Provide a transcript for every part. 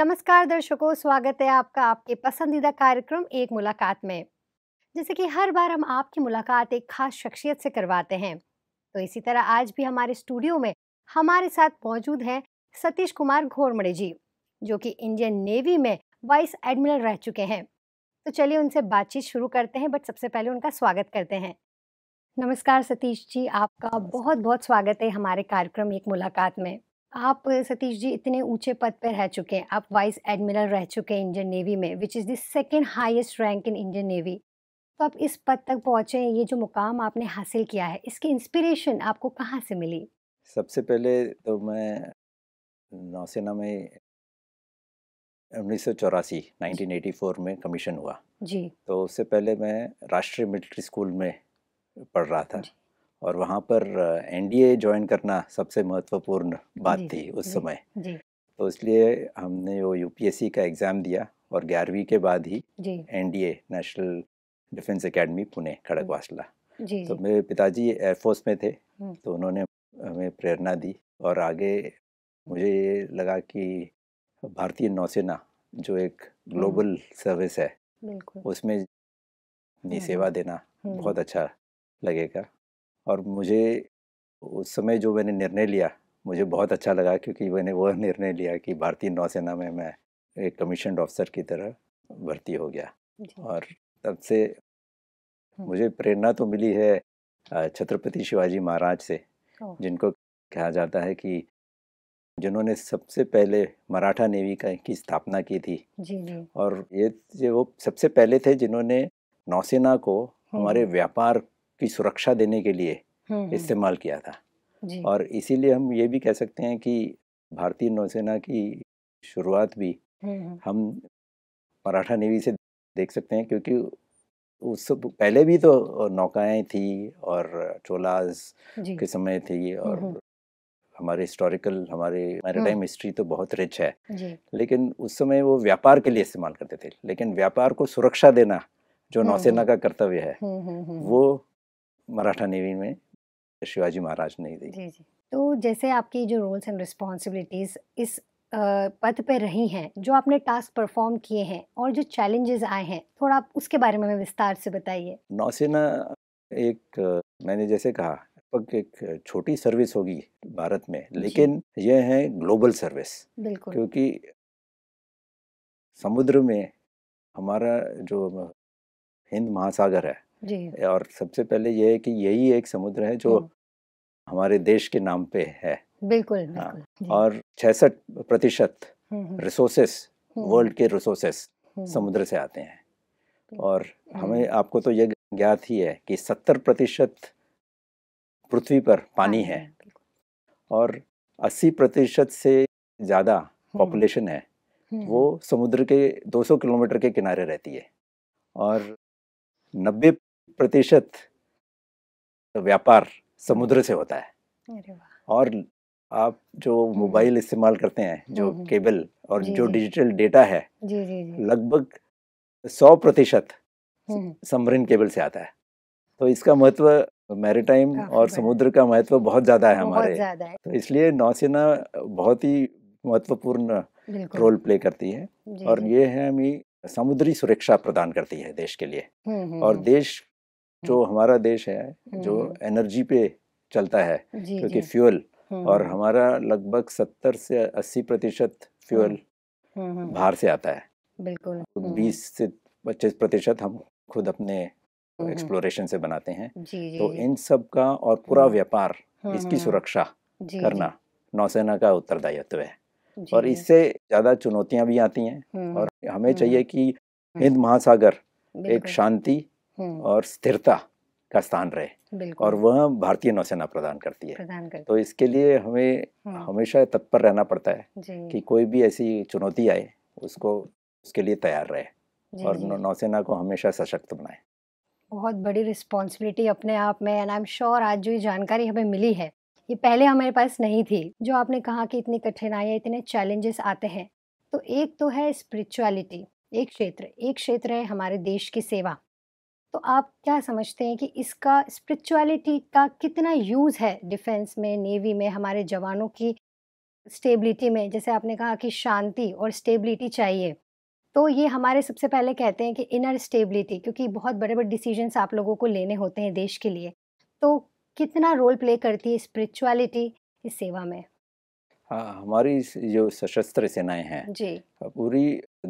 नमस्कार दर्शकों स्वागत है आपका आपके पसंदीदा कार्यक्रम एक मुलाकात में जैसे कि हर बार हम आपकी मुलाकात एक खास शख्सियत से करवाते हैं तो इसी तरह आज भी हमारे स्टूडियो में हमारे साथ मौजूद हैं सतीश कुमार घोरमड़े जी जो कि इंडियन नेवी में वाइस एडमिरल रह चुके हैं तो चलिए उनसे बातचीत शुरू करते हैं बट सबसे पहले उनका स्वागत करते हैं नमस्कार सतीश जी आपका बहुत बहुत स्वागत है हमारे कार्यक्रम एक मुलाकात में आप सतीश जी इतने ऊंचे पद पर रह चुके हैं आप वाइस एडमिरल रह चुके हैं इंडियन नेवी में which is the second highest rank in Indian navy तो आप इस पद तक पहुँचे हैं ये जो मुकाम आपने हासिल किया है इसकी इंस्पिरेशन आपको कहाँ से मिली सबसे पहले तो मैं नौसेना में उन्नीस सौ चौरासी नाइनटीन एटी फोर में कमीशन हुआ जी तो उससे पहले मैं राष्ट्रीय मिलिट्री स्कूल में पढ़ रहा था और वहाँ पर एनडीए ज्वाइन करना सबसे महत्वपूर्ण बात थी उस समय तो इसलिए हमने वो यूपीएससी का एग्ज़ाम दिया और ग्यारहवीं के बाद ही NDA national defence academy Pune Khadakwasla तो मेरे पिताजी एयरफोर्स में थे तो उन्होंने हमें प्रेरणा दी और आगे मुझे ये लगा कि भारतीय नौसेना जो एक ग्लोबल सर्विस है उसमें सेवा देना बहुत अच्छा लगेगा और मुझे उस समय जो मैंने निर्णय लिया मुझे बहुत अच्छा लगा क्योंकि मैंने वह निर्णय लिया कि भारतीय नौसेना में मैं एक कमीशन ऑफिसर की तरह भर्ती हो गया और तब से मुझे प्रेरणा तो मिली है छत्रपति शिवाजी महाराज से जिनको कहा जाता है कि जिन्होंने सबसे पहले मराठा नेवी का की स्थापना की थी जी और ये ये वो सबसे पहले थे जिन्होंने नौसेना को हमारे व्यापार की सुरक्षा देने के लिए इस्तेमाल किया था और इसीलिए हम ये भी कह सकते हैं कि भारतीय नौसेना की शुरुआत भी हम मराठा नेवी से देख सकते हैं क्योंकि उस पहले भी तो नौकाएं थी और चोलाज के समय थी और हमारे हिस्टोरिकल हमारे मैरिटाइम हिस्ट्री तो बहुत रिच है लेकिन उस समय वो व्यापार के लिए इस्तेमाल करते थे लेकिन व्यापार को सुरक्षा देना जो नौसेना का कर्तव्य है वो मराठा नेवी में शिवाजी महाराज ने दी जी जी तो जैसे आपकी जो रोल्स एंड रिस्पॉन्सिबिलिटीज़ इस पद पे रही हैं जो आपने टास्क परफॉर्म किए हैं और जो चैलेंजेस आए हैं थोड़ा आप उसके बारे में विस्तार से बताइए नौसेना एक मैंने जैसे कहा एक छोटी सर्विस होगी भारत में लेकिन यह है ग्लोबल सर्विस बिल्कुल क्योंकि समुद्र में हमारा जो हिंद महासागर है जी और सबसे पहले यह है कि यही एक समुद्र है जो हमारे देश के नाम पे है बिल्कुल, हाँ, बिल्कुल हाँ। और छसठ प्रतिशत रिसोर्सेस वर्ल्ड के रिसोर्सेस समुद्र से आते हैं और हमें आपको तो यह ज्ञात ही है कि सत्तर प्रतिशत पृथ्वी पर पानी है और अस्सी प्रतिशत से ज़्यादा पॉपुलेशन है वो समुद्र के 200 किलोमीटर के किनारे रहती है और नब्बे प्रतिशत व्यापार समुद्र से होता है और आप जो हम्म। मोबाइल इस्तेमाल करते हैं जो हम्म। केबल और जो डिजिटल डेटा है लगभग सौ प्रतिशत हम्म। समरिन केबल से आता है तो इसका महत्व मैरिटाइम और समुद्र का महत्व बहुत ज़्यादा है हमारे है। तो इसलिए नौसेना बहुत ही महत्वपूर्ण रोल प्ले करती है और ये है हमें समुद्री सुरक्षा प्रदान करती है देश के लिए और देश जो हम्म। हमारा देश है जो एनर्जी हम्म। पे चलता है क्योंकि फ्यूल हम्म, और हमारा लगभग सत्तर से अस्सी प्रतिशत फ्यूल बाहर से आता है बिल्कुल तो बीस से पच्चीस प्रतिशत हम खुद अपने एक्सप्लोरेशन से बनाते हैं जी, जी, तो इन सब का और पूरा व्यापार इसकी सुरक्षा जी, करना नौसेना का उत्तरदायित्व है और इससे ज़्यादा चुनौतियां भी आती हैं और हमें चाहिए कि हिंद महासागर एक शांति हम्म। और स्थिरता का स्थान रहे और वह भारतीय नौसेना प्रदान करती है प्रदान करती तो इसके लिए हमें हम्म। हमेशा तत्पर रहना पड़ता है कि कोई भी ऐसी चुनौती आए उसको उसके लिए तैयार रहे और नौसेना को हमेशा सशक्त बनाए बहुत बड़ी रिस्पॉन्सिबिलिटी अपने आप में एंड आई एम श्योर आज जो ये जानकारी हमें मिली है ये पहले हमारे पास नहीं थी जो आपने कहा कि इतनी कठिनाइयाँ इतने चैलेंजेस आते हैं तो एक तो है स्पिरिचुअलिटी एक क्षेत्र एक क्षेत्र है हमारे देश की सेवा तो आप क्या समझते हैं कि इसका स्पिरिचुअलिटी का कितना यूज़ है डिफेंस में नेवी में हमारे जवानों की स्टेबिलिटी में जैसे आपने कहा कि शांति और स्टेबिलिटी चाहिए तो ये हमारे सबसे पहले कहते हैं कि इनर स्टेबिलिटी क्योंकि बहुत बड़े बड़े डिसीजंस आप लोगों को लेने होते हैं देश के लिए तो कितना रोल प्ले करती है स्पिरिचुअलिटी इस सेवा में हाँ हमारी जो सशस्त्र सेनाएं हैं पूरी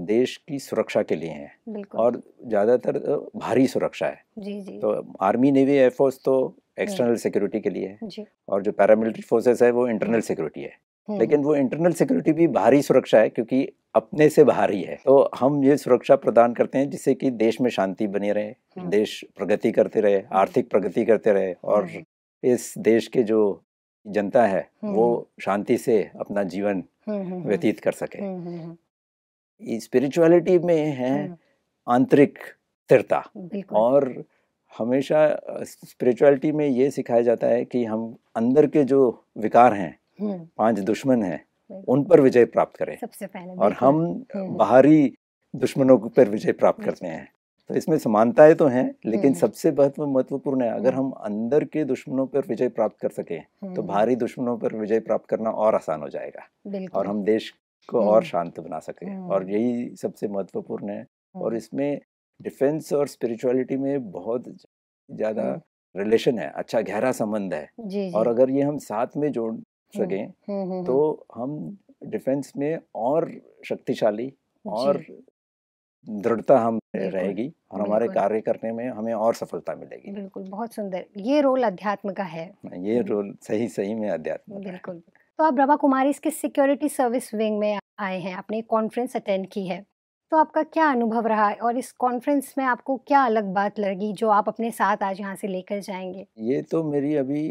देश की सुरक्षा के लिए हैं और ज़्यादातर भारी सुरक्षा है जी जी तो आर्मी नेवी एयरफोर्स तो हम्म। एक्सटर्नल सिक्योरिटी के लिए है जी। और जो पैरामिलिट्री फोर्सेस है वो इंटरनल सिक्योरिटी है हम्म। लेकिन वो इंटरनल सिक्योरिटी भी भारी सुरक्षा है क्योंकि अपने से बाहर ही है तो हम ये सुरक्षा प्रदान करते हैं जिससे कि देश में शांति बनी रहे हम्म। देश प्रगति करते रहे आर्थिक प्रगति करते रहे और इस देश के जो जनता है हम्म। वो शांति से अपना जीवन हम्म, हम्म, व्यतीत कर सके स्पिरिचुअलिटी में है आंतरिक स्थिरता और हमेशा स्पिरिचुअलिटी में ये सिखाया जाता है कि हम अंदर के जो विकार हैं पांच दुश्मन हैं उन पर विजय प्राप्त करें सबसे पहले और हम बाहरी दुश्मनों पर विजय प्राप्त करते हैं तो इसमें समानताएं तो हैं लेकिन हम्म। सबसे महत्वपूर्ण है अगर हम्म। हम अंदर के दुश्मनों पर विजय प्राप्त कर सके तो भारी हम्म। दुश्मनों पर विजय प्राप्त करना और आसान हो जाएगा और हम देश को और शांत बना सके और यही सबसे महत्वपूर्ण है और इसमें डिफेंस और स्पिरिचुअलिटी में बहुत ज़्यादा रिलेशन है अच्छा गहरा संबंध है जी जी। और अगर ये हम साथ में जोड़ सकें तो हम डिफेंस में और शक्तिशाली और दृढ़ता हम रहेगी और हमारे कार्य करने में हमें और सफलता मिलेगी बिल्कुल बहुत सुंदर ये रोल अध्यात्म का है हाँ, ये रोल सही सही में अध्यात्म बिल्कुल तो आप रवा कुमारी इसके सिक्योरिटी सर्विस विंग में आए हैं आपने एक कॉन्फ्रेंस अटेंड की है तो आपका क्या अनुभव रहा है और इस कॉन्फ्रेंस में आपको क्या अलग बात लगी जो आप अपने साथ आज यहाँ से लेकर जाएंगे ये तो मेरी अभी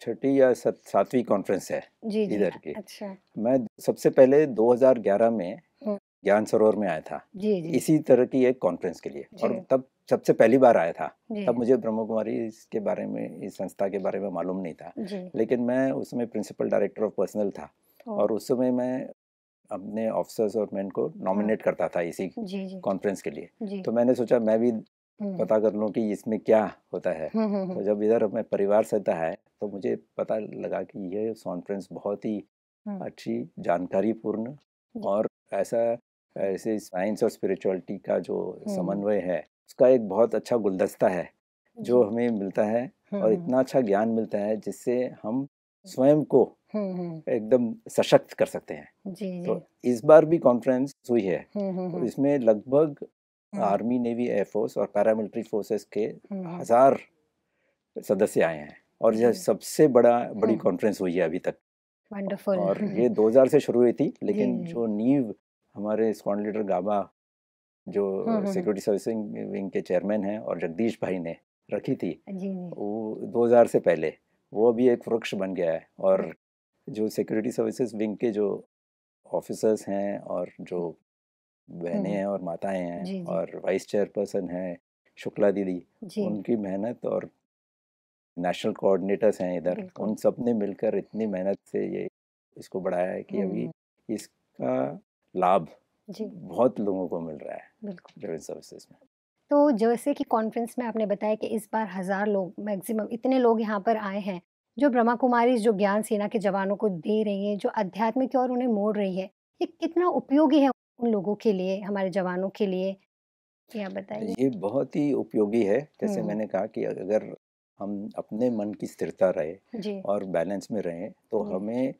छठी या सातवीं कॉन्फ्रेंस है जी, इधर की अच्छा मैं सबसे पहले 2011 में हम्म। ज्ञान सरोवर में आया था जी, जी. इसी तरह की एक कॉन्फ्रेंस के लिए और तब सबसे पहली बार आया था तब मुझे ब्रह्म कुमारी इसके बारे में इस संस्था के बारे में मालूम नहीं था लेकिन मैं उसमें प्रिंसिपल डायरेक्टर ऑफ पर्सनल था और उस समय मैं अपने ऑफिसर्स और मैन को नॉमिनेट हाँ। करता था इसी कॉन्फ्रेंस के लिए तो मैंने सोचा मैं भी हम्म। पता कर लूँ कि इसमें क्या होता है हम्म, हम्म, तो जब इधर मैं परिवार से आता है तो मुझे पता लगा कि यह कॉन्फ्रेंस बहुत ही अच्छी जानकारी पूर्ण और ऐसा ऐसे साइंस और स्पिरिचुअलिटी का जो समन्वय है उसका एक बहुत अच्छा गुलदस्ता है जो हमें मिलता है और इतना अच्छा ज्ञान मिलता है जिससे हम स्वयं को एकदम सशक्त कर सकते हैं जी, तो इस बार भी कॉन्फ्रेंस हुई है तो इसमें लगभग आर्मी नेवी एयरफोर्स और पैरामिलिट्री फोर्सेस के हजार सदस्य आए हैं और यह सबसे बड़ा बड़ी कॉन्फ्रेंस हुई है अभी तक Wonderful. और ये 2000 से शुरू हुई थी लेकिन जो नींव हमारे स्क्वाड लीडर गाबा जो सिक्योरिटी सर्विसिंग विंग के चेयरमैन हैं और जगदीश भाई ने रखी थी हाँ, वो हज़ार से पहले वो अभी एक वृक्ष बन गया है और हाँ। जो सिक्योरिटी सर्विसेज विंग के जो ऑफिसर्स हैं और जो हाँ। बहने हम्म। हैं और माताएं हैं और वाइस चेयरपर्सन हैं शुक्ला दीदी उनकी मेहनत और नेशनल कोऑर्डिनेटर्स हैं इधर उन सब ने मिलकर इतनी मेहनत से ये इसको बढ़ाया है कि अभी हम्म। इसका लाभ बहुत लोगों को मिल रहा है बिल्कुल सर्विसेज में तो जैसे कि कॉन्फ्रेंस में आपने बताया कि इस बार हज़ार लोग मैक्सिमम इतने लोग यहाँ पर आए हैं जो ब्रह्मा कुमारी जो ज्ञान सेना के जवानों को दे रही है जो अध्यात्मिक और उन्हें मोड़ रही है ये कितना उपयोगी है उन लोगों के लिए हमारे जवानों के लिए क्या बताइए ये बहुत ही उपयोगी है जैसे मैंने कहा कि अगर हम अपने मन की स्थिरता रहे और बैलेंस में रहें तो हमें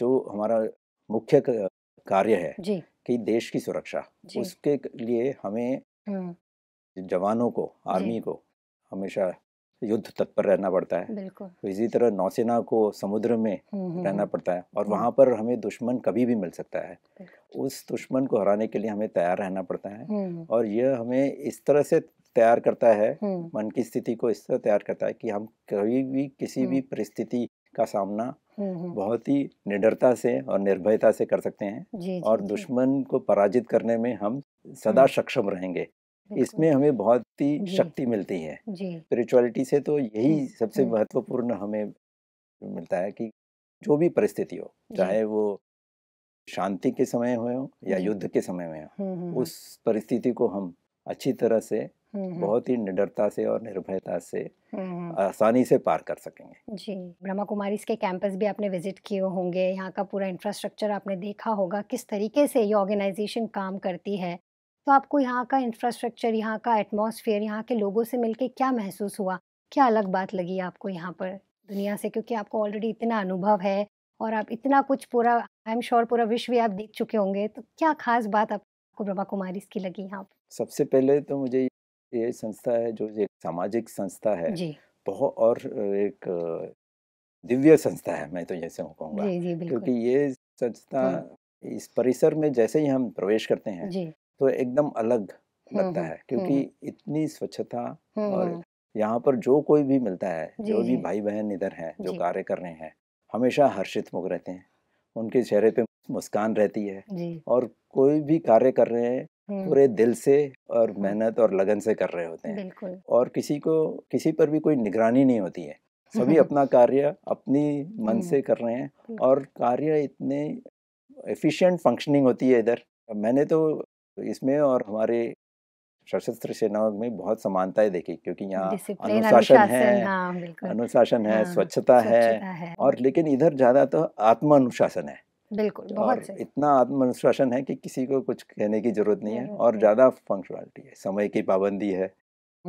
जो हमारा मुख्य कार्य है जी. कि देश की सुरक्षा उसके लिए हमें जवानों को आर्मी को हमेशा युद्ध तत्पर रहना पड़ता है तो इसी तरह नौसेना को समुद्र में रहना पड़ता है और वहां पर हमें दुश्मन कभी भी मिल सकता है उस दुश्मन को हराने के लिए हमें तैयार रहना पड़ता है और यह हमें इस तरह से तैयार करता है मन की स्थिति को इस तरह तैयार करता है कि हम कभी भी किसी भी परिस्थिति का सामना बहुत ही निडरता से और निर्भयता से कर सकते हैं जी, और दुश्मन को पराजित करने में हम सदा सक्षम रहेंगे इसमें हमें बहुत ही शक्ति मिलती है स्पिरिचुअलिटी से तो यही सबसे महत्वपूर्ण हमें मिलता है कि जो भी परिस्थिति हो चाहे वो शांति के समय हो या युद्ध के समय में हो उस परिस्थिति को हम अच्छी तरह से बहुत ही निडरता से और निर्भयता से आसानी से पार कर सकेंगे जी ब्रह्मा कुमारी के कैंपस भी आपने विजिट किए होंगे यहाँ का पूरा इंफ्रास्ट्रक्चर आपने देखा होगा किस तरीके से ये ऑर्गेनाइजेशन काम करती है तो आपको यहाँ का इंफ्रास्ट्रक्चर यहाँ का एटमॉस्फेयर यहाँ के लोगों से मिलकर क्या महसूस हुआ क्या अलग बात लगी आपको यहाँ पर दुनिया से क्योंकि आपको ऑलरेडी इतना अनुभव है और आप इतना कुछ पूरा आई एम श्योर पूरा विश्व भी आप देख चुके होंगे तो क्या खास बात आपको ब्रह्मा कुमारी की लगी यहाँ सबसे पहले तो मुझे ये संस्था है जो एक सामाजिक संस्था है बहुत और एक दिव्य संस्था है मैं तो जैसे कहूँगा क्योंकि ये संस्था हाँ। इस परिसर में जैसे ही हम प्रवेश करते हैं तो एकदम अलग लगता है क्योंकि इतनी स्वच्छता और यहाँ पर जो कोई भी मिलता है जो भी भाई बहन इधर हैं जो कार्य कर रहे हैं हमेशा हर्षित मुख रहते हैं उनके चेहरे पे मुस्कान रहती है और कोई भी कार्य कर रहे हैं पूरे दिल से और मेहनत और लगन से कर रहे होते हैं और किसी को किसी पर भी कोई निगरानी नहीं होती है सभी अपना कार्य अपनी मन से कर रहे हैं और कार्य इतने एफिशिएंट फंक्शनिंग होती है इधर मैंने तो इसमें और हमारे सशस्त्र सेनाओं में बहुत समानताएं देखी क्योंकि यहाँ अनुशासन है अनुशासन हाँ, हाँ, है स्वच्छता है, है और लेकिन इधर ज़्यादा तो आत्म अनुशासन है बिल्कुल बहुत और इतना आत्मविश्वासन है कि किसी को कुछ कहने की जरूरत नहीं है और ज़्यादा फंक्शनलिटी है समय की पाबंदी है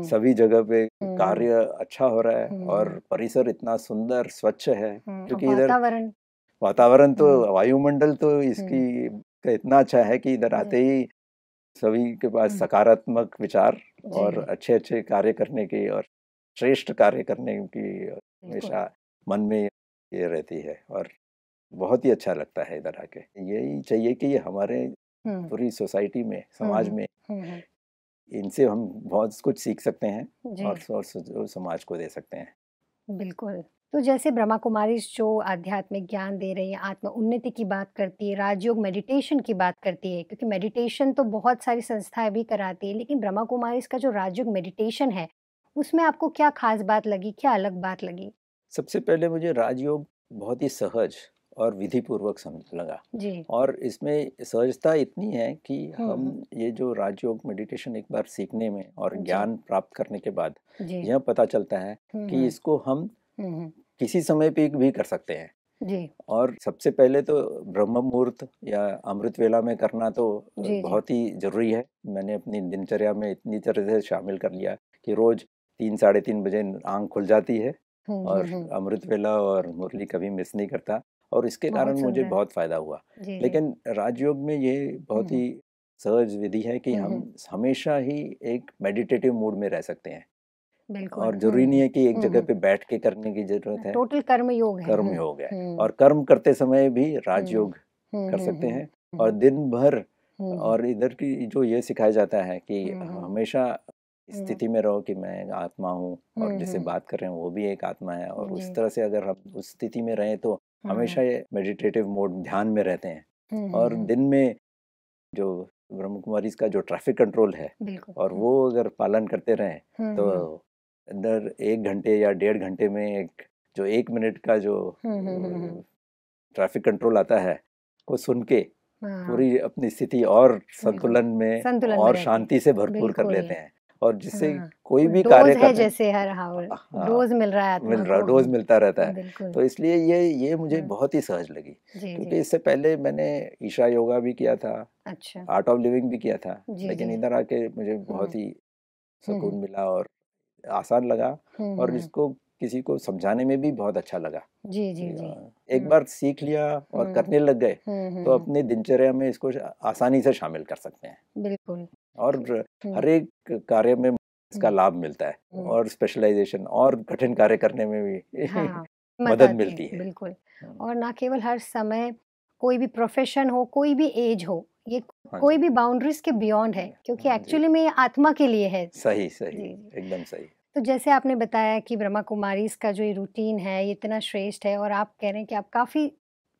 सभी जगह पे कार्य अच्छा हो रहा है और परिसर इतना सुंदर स्वच्छ है क्योंकि इधर वातावरण तो वायुमंडल तो इसकी इतना अच्छा है कि इधर आते ही सभी के पास सकारात्मक विचार और अच्छे अच्छे कार्य करने की और श्रेष्ठ कार्य करने की हमेशा मन में ये रहती है और बहुत ही अच्छा लगता है इधर आके यही चाहिए कि ये हमारे पूरी सोसाइटी में समाज में इनसे हम बहुत कुछ सीख सकते हैं और, और समाज को दे सकते हैं बिल्कुल तो जैसे ब्रह्मा कुमारी जो आध्यात्मिक ज्ञान दे रही है आत्म उन्नति की बात करती है राजयोग मेडिटेशन की बात करती है क्योंकि मेडिटेशन तो बहुत सारी संस्थाएं भी कराती है लेकिन ब्रह्मा कुमारी का जो राजयोग मेडिटेशन है उसमें आपको क्या खास बात लगी क्या अलग बात लगी सबसे पहले मुझे राजयोग बहुत ही सहज और विधि पूर्वक समझ लगा जी। और इसमें सहजता इतनी है कि हम ये जो राजयोग मेडिटेशन एक बार सीखने में और ज्ञान प्राप्त करने के बाद यह पता चलता है कि इसको हम किसी समय पे भी कर सकते हैं जी और सबसे पहले तो ब्रह्म मुहूर्त या अमृत वेला में करना तो बहुत ही जरूरी है मैंने अपनी दिनचर्या में इतनी तरह से शामिल कर लिया कि रोज तीन साढ़े तीन बजे आंख खुल जाती है और अमृत वेला और मुरली कभी मिस नहीं करता और इसके कारण मुझे बहुत फ़ायदा हुआ लेकिन राजयोग में ये बहुत ही सहज विधि है कि हम हमेशा ही एक मेडिटेटिव मूड में रह सकते हैं और जरूरी नहीं है कि एक जगह पे बैठ के करने की जरूरत है टोटल कर्म योग है कर्म योग है और कर्म करते समय भी राजयोग कर सकते हैं और दिन भर और इधर की जो ये सिखाया जाता है कि हमेशा स्थिति में रहो कि मैं आत्मा हूँ और जिसे बात कर रहे हैं वो भी एक आत्मा है और उस तरह से अगर हम उस स्थिति में रहें तो हमेशा हम्म। ये मेडिटेटिव मोड ध्यान में रहते हैं और हम्म। दिन में जो ब्रह्म कुमारी का जो ट्रैफिक कंट्रोल है और वो अगर पालन करते रहे हम्म, तो अंदर एक घंटे या डेढ़ घंटे में एक जो एक मिनट का जो ट्रैफिक कंट्रोल आता है को सुन के पूरी हाँ। अपनी स्थिति और संतुलन में संतुलन और शांति से भरपूर कर लेते हैं और जिससे हाँ, कोई भी कार्य कर जैसे हर हाँ, हाँ, डोज मिल रहा है मिल रहा हाँ, डोज मिलता रहता है तो इसलिए ये ये मुझे हाँ। बहुत ही सहज लगी क्योंकि इससे पहले मैंने ईशा योगा भी किया था अच्छा आर्ट ऑफ लिविंग भी किया था लेकिन इधर आके मुझे बहुत ही सुकून मिला और आसान लगा और इसको किसी को समझाने में भी बहुत अच्छा लगा जी जी जी एक बार सीख लिया और करने लग गए तो अपने दिनचर्या में इसको आसानी से शामिल कर सकते हैं बिल्कुल और हर एक कार्य में इसका लाभ मिलता है और स्पेशलाइजेशन और कठिन कार्य करने में भी हाँ, मदद मिलती है बिल्कुल और ना केवल हर समय कोई भी प्रोफेशन हो कोई भी एज हो ये हाँ कोई भी बाउंड्रीज के बियॉन्ड है क्योंकि एक्चुअली हाँ में ये आत्मा के लिए है सही सही एकदम सही तो जैसे आपने बताया कि ब्रह्मा कुमारी का जो ये रूटीन है ये इतना श्रेष्ठ है और आप कह रहे हैं कि आप काफ़ी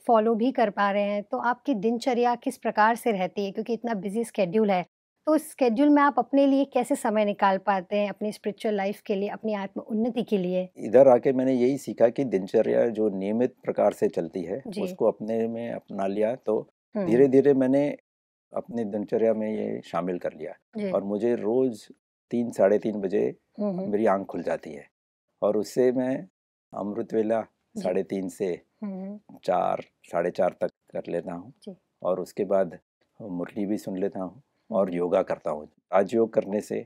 फॉलो भी कर पा रहे हैं तो आपकी दिनचर्या किस प्रकार से रहती है क्योंकि इतना बिजी स्केड्यूल है तो इस स्केड्यूल में आप अपने लिए कैसे समय निकाल पाते हैं अपनी स्पिरिचुअल लाइफ के लिए अपनी आत्म उन्नति के लिए इधर आके मैंने यही सीखा कि दिनचर्या जो नियमित प्रकार से चलती है उसको अपने में अपना लिया तो धीरे धीरे मैंने अपनी दिनचर्या में ये शामिल कर लिया और मुझे रोज तीन साढ़े तीन बजे मेरी आंख खुल जाती है और उससे मैं अमृत वेला साढ़े तीन से चार साढ़े चार तक कर लेता हूँ और उसके बाद मुरली भी सुन लेता हूँ और योगा करता हूँ आज योग करने से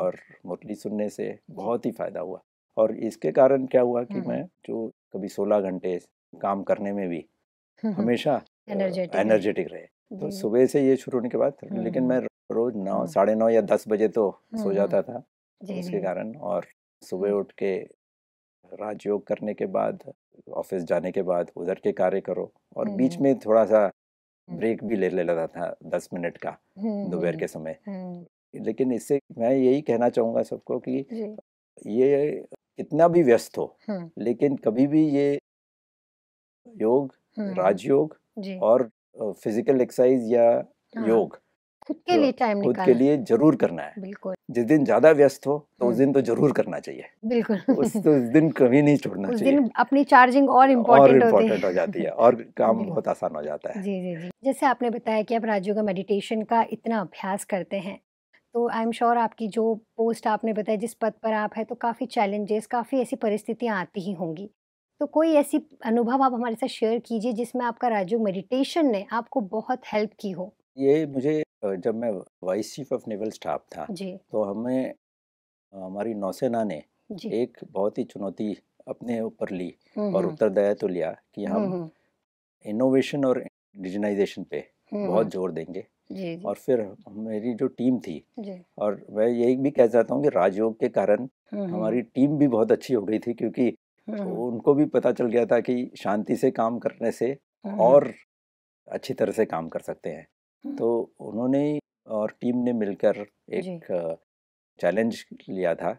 और मुरली सुनने से बहुत ही फ़ायदा हुआ और इसके कारण क्या हुआ कि मैं जो कभी सोलह घंटे काम करने में भी हमेशा एनर्जेटिक रहे तो सुबह से ये शुरू होने के बाद लेकिन मैं रोज नौ साढ़े नौ या दस बजे तो सो जाता था उसके कारण और सुबह उठ के राजयोग करने के बाद ऑफिस जाने के बाद उधर के कार्य करो और बीच में थोड़ा सा हम्म। ब्रेक भी ले लेता था दस मिनट का हम्म, दोपहर हम्म, के समय लेकिन इससे मैं यही कहना चाहूंगा सबको कि ये कितना भी व्यस्त हो लेकिन कभी भी ये योग राजयोग और फिजिकल एक्सरसाइज या हाँ। योग खुद के लिए टाइम खुद के लिए जरूर करना है बिल्कुल जिस दिन ज्यादा व्यस्त हो तो उस हम्म। दिन तो जरूर करना चाहिए बिल्कुल उस तो उस दिन कभी नहीं छोड़ना उस दिन अपनी चार्जिंग और इम्पोर्टेंट और इम्पोर्टेंट हो जाती है और काम बहुत आसान हो जाता है जी जी जी जैसे आपने बताया कि आप राजू का मेडिटेशन का इतना अभ्यास करते हैं तो आई एम श्योर आपकी जो पोस्ट आपने बताया जिस पद पर आप है तो काफ़ी चैलेंजेस काफ़ी ऐसी परिस्थितियाँ आती ही होंगी तो कोई ऐसी अनुभव आप हमारे साथ शेयर कीजिए जिसमें आपका राजू मेडिटेशन ने आपको बहुत हेल्प की हो ये मुझे जब मैं vice chief of naval staff था जी। तो हमें हमारी नौसेना ने जी। एक बहुत ही चुनौती अपने ऊपर ली और उत्तरदायित्व उत्तरदायित्व तो लिया कि हम इनोवेशन और डिजिटाइजेशन पे बहुत जोर देंगे जी, जी। और फिर मेरी जो टीम थी जी। और मैं यही भी कह चाहता हूँ कि राजयोग के कारण हमारी टीम भी बहुत अच्छी हो गई थी क्योंकि उनको भी पता चल गया था कि शांति से काम करने से और अच्छी तरह से काम कर सकते हैं तो उन्होंने और टीम ने मिलकर एक चैलेंज लिया था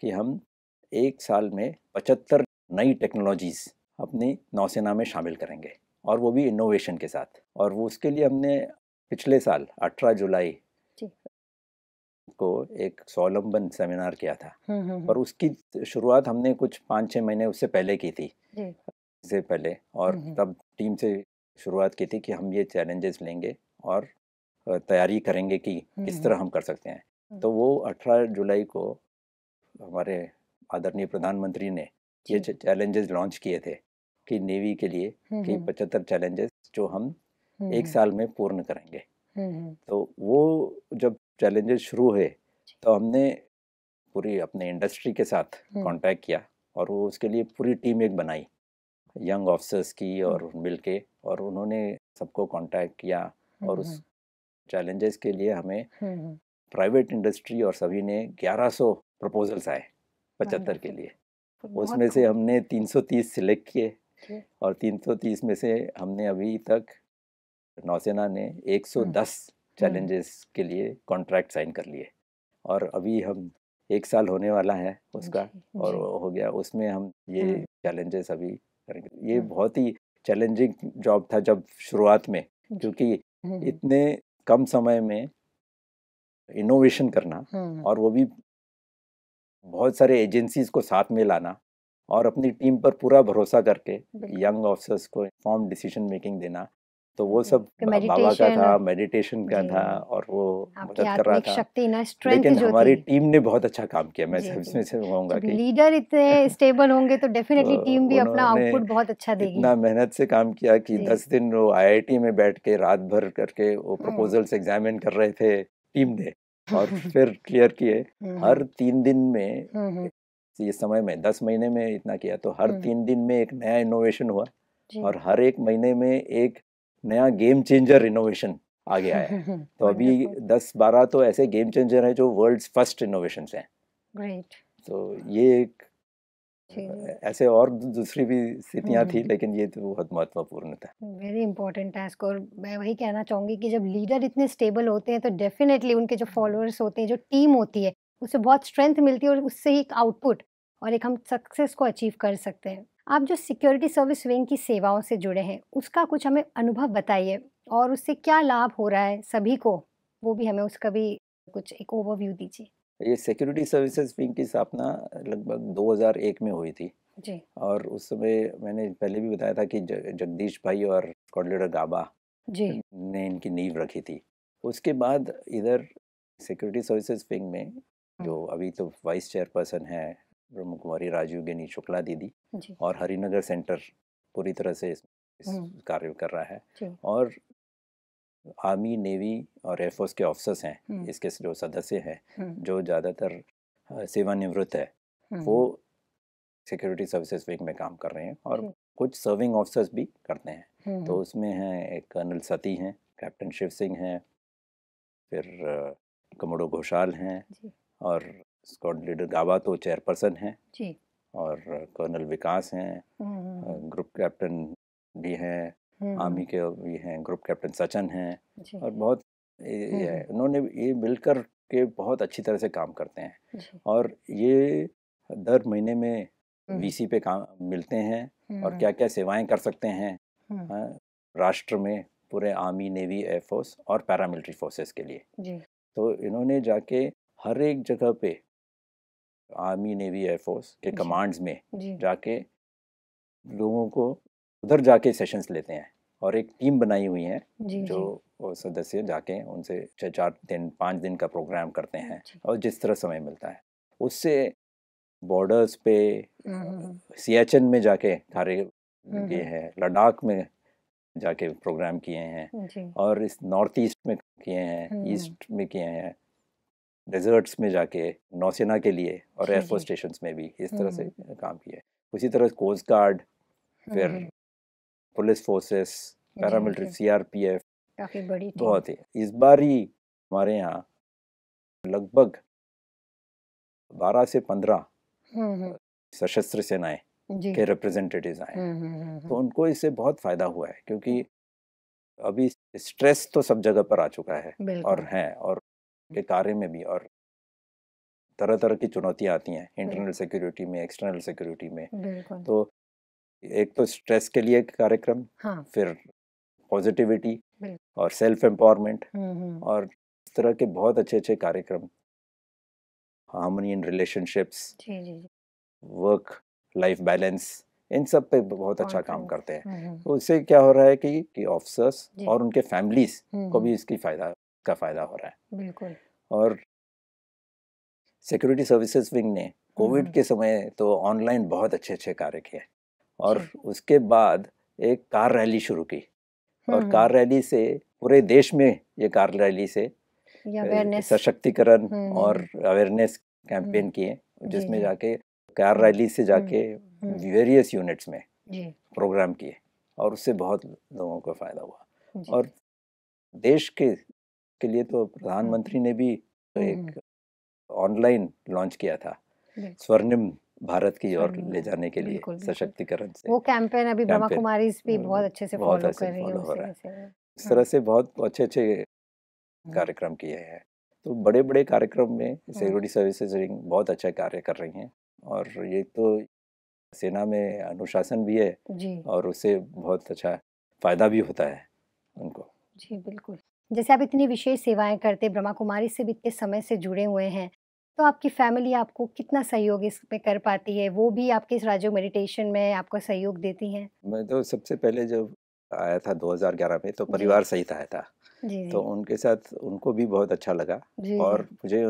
कि हम एक साल में पचहत्तर नई टेक्नोलॉजीज अपनी नौसेना में शामिल करेंगे और वो भी इनोवेशन के साथ और वो उसके लिए हमने पिछले साल 18 जुलाई को एक सोलम्बन सेमिनार किया था और उसकी शुरुआत हमने कुछ पाँच छः महीने उससे पहले की थी से पहले और तब टीम से शुरुआत की थी कि हम ये चैलेंजेस लेंगे और तैयारी करेंगे कि किस तरह हम कर सकते हैं तो वो 18 जुलाई को हमारे आदरणीय प्रधानमंत्री ने ये चैलेंजेस लॉन्च किए थे कि नेवी के लिए कि पचहत्तर चैलेंजेस जो हम एक साल में पूर्ण करेंगे तो वो जब चैलेंजेस शुरू हुए तो हमने पूरी अपने इंडस्ट्री के साथ कांटेक्ट किया और वो उसके लिए पूरी टीम एक बनाई यंग ऑफिसर्स की और मिल के और उन्होंने सबको कांटेक्ट किया और हम्म, उस हम्म। चैलेंजेस के लिए हमें हम्म, प्राइवेट इंडस्ट्री और सभी ने 1100 प्रपोजल्स आए पचहत्तर के लिए उसमें से हमने 330 सिलेक्ट किए और 330 में से हमने अभी तक नौसेना ने 110 चैलेंजेस के लिए कॉन्ट्रैक्ट साइन कर लिए और अभी हम एक साल होने वाला है उसका जी, जी. और हो गया उसमें हम ये चैलेंजेस अभी करेंगे ये बहुत ही चैलेंजिंग जॉब था जब शुरुआत में क्योंकि हम्म। इतने कम समय में इनोवेशन करना हम्म। और वो भी बहुत सारे एजेंसीज को साथ में लाना और अपनी टीम पर पूरा भरोसा करके यंग ऑफिसर्स को इन्फॉर्म डिसीजन मेकिंग देना तो वो हाँ, सब बाबा का था मेडिटेशन का था और वो मदद कर रहा था शक्ति ना लेकिन जो हमारी टीम ने बहुत अच्छा काम किया मैं इसमें से कहूँगा कि लीडर इतने स्टेबल होंगे तो डेफिनेटली टीम तो भी अपना आउटपुट बहुत अच्छा देगी इतना मेहनत से काम किया कि दस दिन वो आईआईटी में बैठ के रात भर करके वो प्रपोजल्स हम्म। एग्जामिन कर रहे थे टीम ने और फिर क्लियर किए हम्म। हर तीन दिन में हम्म, ये समय में दस महीने में इतना किया तो हर तीन दिन में एक नया इनोवेशन हुआ और हर एक महीने में एक नया गेम चेंजर इनोवेशन आ गया है तो अभी दस बारह तो ऐसे गेम चेंजर है जो वर्ल्ड फर्स्ट इनोवेशन है ग्रेट तो ये एक ऐसे और दूसरी भी स्थितियाँ हम्म। थी लेकिन ये तो बहुत महत्वपूर्ण था वेरी इंपॉर्टेंट टास्क और मैं वही कहना चाहूंगी कि जब लीडर इतने स्टेबल होते हैं तो डेफिनेटली उनके जो फॉलोअर्स होते हैं जो टीम होती है उससे बहुत स्ट्रेंथ मिलती है और उससे ही एक आउटपुट और एक हम सक्सेस को अचीव कर सकते हैं आप जो सिक्योरिटी सर्विस विंग की सेवाओं से जुड़े हैं उसका कुछ हमें अनुभव बताइए और उससे क्या लाभ हो रहा है सभी को वो भी हमें उसका भी कुछ एक ओवरव्यू दीजिए ये सिक्योरिटी सर्विसेज विंग की स्थापना लगभग 2001 में हुई थी जी और उस समय मैंने पहले भी बताया था कि जगदीश भाई और कॉर्डिलेटर गाबा जी ने इनकी नींव रखी थी उसके बाद इधर सिक्योरिटी सर्विसेज विंग में हम्म। जो अभी तो वाइस चेयरपर्सन है ब्रह्म कुमारी राजीव गनी शुक्ला दीदी और हरिनगर सेंटर पूरी तरह से इस, इस हम्म। कार्य कर रहा है और आर्मी नेवी और एयरफोर्स के ऑफिसर्स हैं हम्म। इसके जो सदस्य हैं हम्म। जो ज़्यादातर सेवानिवृत्त है वो सिक्योरिटी सर्विसेज विंग में काम कर रहे हैं और कुछ सर्विंग ऑफिसर्स भी करते हैं तो उसमें हैं एक कर्नल सती हैं कैप्टन शिव सिंह हैं फिर कमोडो घोषाल हैं और स्कॉट लीडर गावा तो चेयरपर्सन हैं और कर्नल विकास हैं हम्म, हम्म, हम्म। ग्रुप कैप्टन भी हैं आर्मी के भी हैं ग्रुप कैप्टन सचिन हैं और बहुत उन्होंने ये मिलकर के बहुत अच्छी तरह से काम करते हैं और ये दर महीने में वीसी पे काम मिलते हैं और क्या क्या सेवाएं कर सकते हैं राष्ट्र में पूरे आर्मी नेवी एयरफोर्स और पैरामिलिट्री फोर्सेस के लिए तो इन्होंने जाके हर एक जगह पे आर्मी नेवी एयरफोर्स के कमांड्स में जाके लोगों को उधर जाके सेशंस लेते हैं और एक टीम बनाई हुई है जी, जो सदस्य जाके उनसे छः चार दिन पाँच दिन का प्रोग्राम करते हैं और जिस तरह समय मिलता है उससे बॉर्डर्स पे हम्म, हम्म, हम्म। सियाचन में जाके कार्य किए हैं लद्दाख में जाके प्रोग्राम किए हैं और इस नॉर्थ ईस्ट में किए हैं ईस्ट में किए हैं डेजर्ट्स में जाके नौसेना के लिए और एयरफोर्स स्टेशन में भी इस तरह से हम्म। काम किया उसी तरह कोस्ट गार्ड फिर police forces paramilitary C R P F बहुत ही इस बार ही हमारे यहाँ लगभग बारह से पंद्रह हम्म, हम्म। सशस्त्र सेनाएं के रिप्रेजेंटेटिव आए तो उनको इससे बहुत फायदा हुआ है क्योंकि अभी स्ट्रेस तो सब जगह पर आ चुका है और है और के कार्य में भी और तरह तरह की चुनौतियाँ आती हैं इंटरनल सिक्योरिटी में एक्सटर्नल सिक्योरिटी में तो एक तो स्ट्रेस के लिए कार्यक्रम हाँ। फिर पॉजिटिविटी और सेल्फ एम्पावरमेंट और इस तरह के बहुत अच्छे अच्छे कार्यक्रम harmony in relationships work life balance इन सब पे बहुत अच्छा काम करते हैं तो इससे क्या हो रहा है कि, कि ऑफिसर्स और उनके फैमिलीज को भी इसकी फायदा का फ़ायदा हो रहा है बिल्कुल और सिक्योरिटी सर्विसेज विंग ने कोविड हम्म। के समय तो ऑनलाइन बहुत अच्छे अच्छे कार्य किए और उसके बाद एक कार रैली शुरू की और हम्म। कार रैली से पूरे देश में ये कार रैली से सशक्तिकरण हम्म, और अवेयरनेस कैंपेन किए जिसमें जाके कार रैली से जाके वेरियस यूनिट्स में प्रोग्राम किए और उससे बहुत लोगों को फ़ायदा हुआ और देश के के लिए तो प्रधानमंत्री हम्म। ने भी तो एक हम्म। ऑनलाइन लॉन्च किया था स्वर्णिम भारत की ओर ले जाने के लिए सशक्तिकरण से वो कैंपेन अभी ब्रह्मा कुमारी भी हम्म, बहुत अच्छे से बहुत अच्छे फॉलो हो रहा है इस तरह हाँ। से बहुत अच्छे अच्छे कार्यक्रम किए हैं तो बड़े बड़े कार्यक्रम में सिक्योरिटी सर्विसेज रिंग बहुत अच्छा कार्य कर रही हैं और ये तो सेना में अनुशासन भी है और उससे बहुत अच्छा फायदा भी होता है उनको जी बिल्कुल जैसे आप इतनी विशेष सेवाएं करते ब्रह्मा कुमारी से भी इतने समय से जुड़े हुए हैं तो आपकी फैमिली आपको कितना सहयोग इसमें कर पाती है वो भी आपके इस राजयोग मेडिटेशन में आपको सहयोग देती है मैं तो सबसे पहले जब आया था 2011 में तो परिवार सहित आया था जी, तो उनके साथ उनको भी बहुत अच्छा लगा और मुझे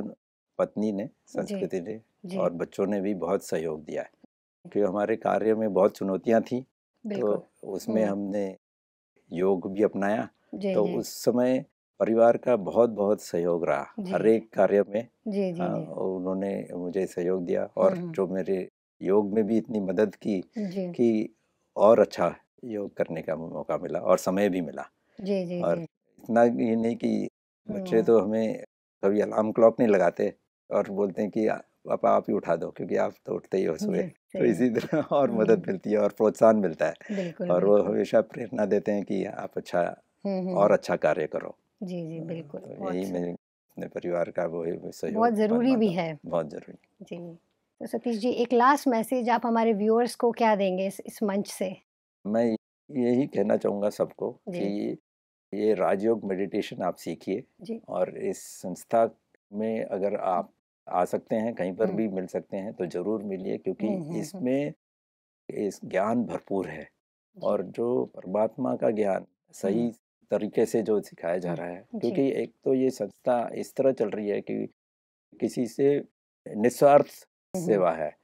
पत्नी ने संस्कृति ने और बच्चों ने भी बहुत सहयोग दिया है क्योंकि हमारे कार्य में बहुत चुनौतियाँ थी तो उसमें हमने योग भी अपनाया जी, तो जी. उस समय परिवार का बहुत बहुत सहयोग रहा हर एक कार्य में जी, जी, आ, हाँ, उन्होंने मुझे सहयोग दिया और जो मेरे योग में भी इतनी मदद की कि और अच्छा योग करने का मौका मिला और समय भी मिला जी, जी, और इतना ये नहीं कि बच्चे तो हमें कभी अलार्म क्लॉक नहीं लगाते और बोलते हैं कि पापा आप ही उठा दो क्योंकि आप तो उठते ही हो सुबह तो इसी तरह और मदद मिलती है और प्रोत्साहन मिलता है और वो हमेशा प्रेरणा देते हैं कि आप अच्छा और अच्छा कार्य करो जी जी बिल्कुल तो यही अच्छा। मेरे अपने परिवार का वो सहयोग बहुत ज़रूरी भी है बहुत ज़रूरी जी तो सतीश जी एक लास्ट मैसेज आप हमारे व्यूअर्स को क्या देंगे इस, इस मंच से मैं यही कहना चाहूँगा सबको कि ये राजयोग मेडिटेशन आप सीखिए और इस संस्था में अगर आप आ सकते हैं कहीं पर भी मिल सकते हैं तो ज़रूर मिलिए क्योंकि इसमें इस ज्ञान भरपूर है और जो परमात्मा का ज्ञान सही तरीके से जो सिखाया जा हाँ, रहा है क्योंकि एक तो ये संस्था इस तरह चल रही है कि किसी से निस्वार्थ सेवा है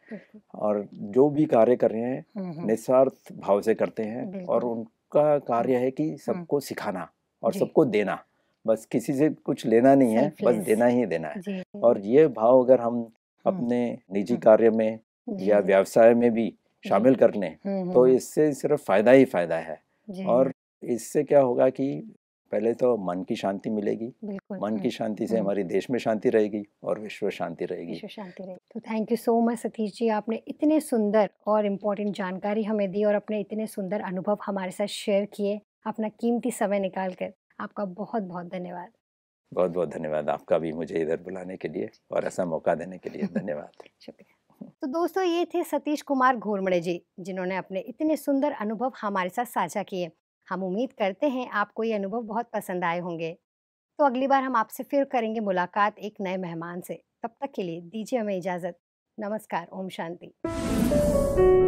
और जो भी कार्य कर रहे हैं निस्वार्थ भाव से करते हैं और उनका हाँ। कार्य है कि हाँ। सबको सिखाना और सबको देना बस किसी से कुछ लेना नहीं है बस देना ही देना है और ये भाव अगर हम अपने निजी कार्य में या व्यवसाय में भी शामिल कर लें तो इससे सिर्फ फायदा ही फायदा है और इससे क्या होगा कि पहले तो मन की शांति मिलेगी मन की हाँ, शांति से हाँ। हमारे देश में शांति रहेगी और विश्व शांति रहेगी विश्व शांति रहेगी तो thank you so much Satish ji आपने इतने सुंदर और इम्पोर्टेंट जानकारी हमें दी और अपने इतने सुंदर अनुभव हमारे साथ शेयर किए अपना कीमती समय निकाल कर आपका बहुत बहुत धन्यवाद बहुत बहुत धन्यवाद आपका भी मुझे इधर बुलाने के लिए और ऐसा मौका देने के लिए धन्यवाद शुक्रिया तो दोस्तों ये थे सतीश कुमार घोरमड़े जी जिन्होंने अपने इतने सुंदर अनुभव हमारे साथ साझा किए हम उम्मीद करते हैं आपको ये अनुभव बहुत पसंद आए होंगे तो अगली बार हम आपसे फिर करेंगे मुलाकात एक नए मेहमान से तब तक के लिए दीजिए हमें इजाज़त नमस्कार ओम शांति